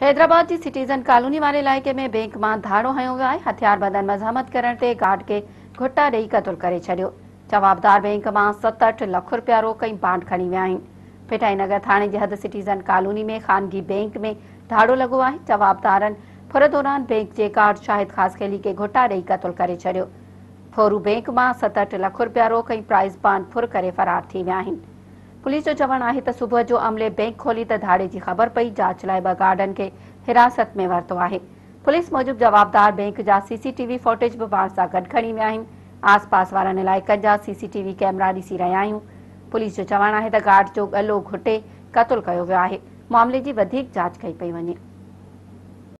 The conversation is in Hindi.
हैदराबाद की सिटीजन कॉलोनी वाले इलाके में बैंक में धाड़ो हयो है हथियार बदन मजामत करते गार्ड के કે ઘુટ્ટા कतुल कर કરે છડ્યો જવાબદાર બેંકમાં સતઠ लख रुपया रो कई बांड खणी विया आहिनि पेटाईनगर थाणे जे हद सिटीज़न कॉलोनी में ख़ानगी बैंक में धाड़ो लगो है जवाबदार फुर दौरान बैंक के गार्ड शाहिद ख़ासखेली खे घुटा ॾेई क़तल करे छॾियो फोरू बैंक मां सतहठि लख रुपया रो कई प्राइज़ बांड फुर कर फ़रार थी वह पुलिस जो चवणु आहे त सुबुह जो अमले बैंक खोली त धाड़े जी ख़बर पई जांच लाइत में वरितो आहे पुलिस मूजिब जवाबदार आस पास वारनि इलाइक़नि जा सीसीटी वी कॅमरा ॾिसी रहिया आहियूं पुलिस जो चवणु आहे त गार्ड जो गलो घुटे कयो वियो आहे मामले जी वधीक जांच कई पई वञे